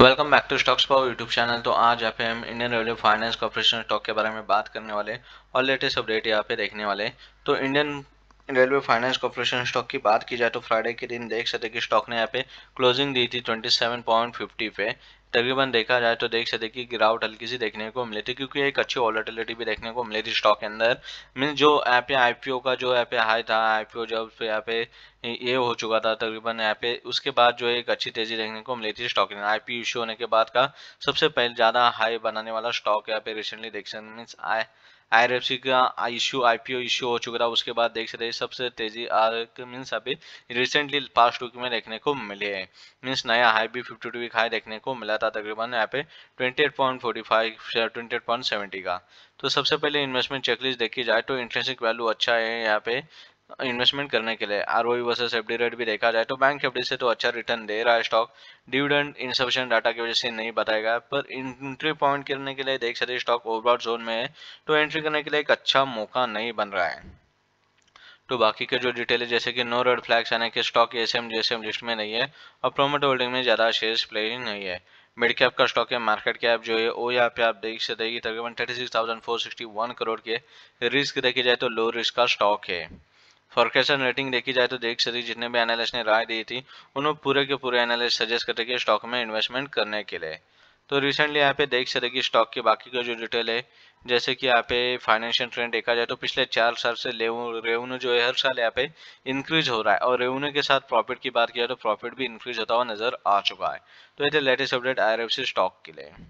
welcome back to stocks power YouTube channel तो आज यहाँ पे हम Indian railway finance corporation stock के बारे में बात करने वाले और लेटेस्ट अपडेट यहाँ पे देखने वाले तो Indian railway finance corporation stock की बात की जाए तो फ्राइडे के दिन देख सकते कि स्टॉक ने यहाँ पे क्लोजिंग दी थी 27.50 पे तकरीबन देखा जाए तो देख सकते कि गिरावट हल्की सी देखने को मिली थी क्योंकि एक अच्छी वॉलेटिलिटी भी देखने को मिली थी स्टॉक के अंदर मीन जो यहाँ पे आईपीओ का जो यहाँ पे हाई था आईपीओ जब पे यहाँ पे ये हो चुका था तकरीबन यहाँ पे उसके बाद जो एक अच्छी तेजी देखने को मिली थी स्टॉक ने आईपीओ इश्यू होने के बाद का सबसे पहले ज़्यादा हाई बनाने वाला स्टॉक यहाँ पे रिसेंटली देख सकते मीन्स आई आई का इशू आईपीओ इशू हो चुका था उसके बाद देख सकते सबसे तेजी आर्क मीन्स अभी रिसेंटली पास्ट वीक में देखने को मिले हैं मीन्स नया हाई भी फिफ्टी टू वीक हाई देखने को मिला था तकरीबन यहाँ पे twenty eight point forty five twenty eight point seventy का तो सबसे पहले इन्वेस्टमेंट चेकलिस्ट देखी जाए तो इंटरेस्टिंग वैल्यू अच्छा है यहाँ पे इन्वेस्टमेंट करने के लिए R O versus F D rate भी देखा जाए तो बैंक एफ से तो अच्छा रिटर्न दे रहा है स्टॉक डिविडेंड इनसफिशेंट डाटा की वजह से नहीं बताएगा पर एंट्री पॉइंट करने के लिए देख सकते स्टॉक ओवरऑल जोन में है तो एंट्री करने के लिए एक अच्छा मौका नहीं बन रहा है तो बाकी के जो डिटेल है जैसे कि नो रेड फ्लैग्स आने के stock S M G S M list में नहीं है और प्रोमोट होल्डिंग में ज़्यादा शेयर्स प्ले नहीं है मिड कैप का स्टॉक है मार्केट कैप जो है वो यहाँ पे आप देख सकते हैं तकरीबन thirty six thousand four sixty one crore के रिस्क देखी जाए तो लो रिस्क का स्टॉक है फॉरकेशन रेटिंग देखी जाए तो देख सकती जितने भी एनालिस्ट ने राय दी थी उन्होंने पूरे के पूरे एनालिस्ट सजेस्ट करते कि स्टॉक में इन्वेस्टमेंट करने के लिए तो रिसेंटली यहाँ पे देख सकते कि स्टॉक के बाकी का जो डिटेल है जैसे कि यहाँ पे फाइनेंशियल ट्रेंड देखा जाए तो पिछले चार साल से रेवेन्यू जो है हर साल यहाँ पे इंक्रीज हो रहा है और रेवेन्यू के साथ प्रॉफिट की बात किया तो प्रॉफिट भी इंक्रीज होता हुआ नजर आ चुका है तो ये थे लेटेस्ट अपडेट आई स्टॉक के लिए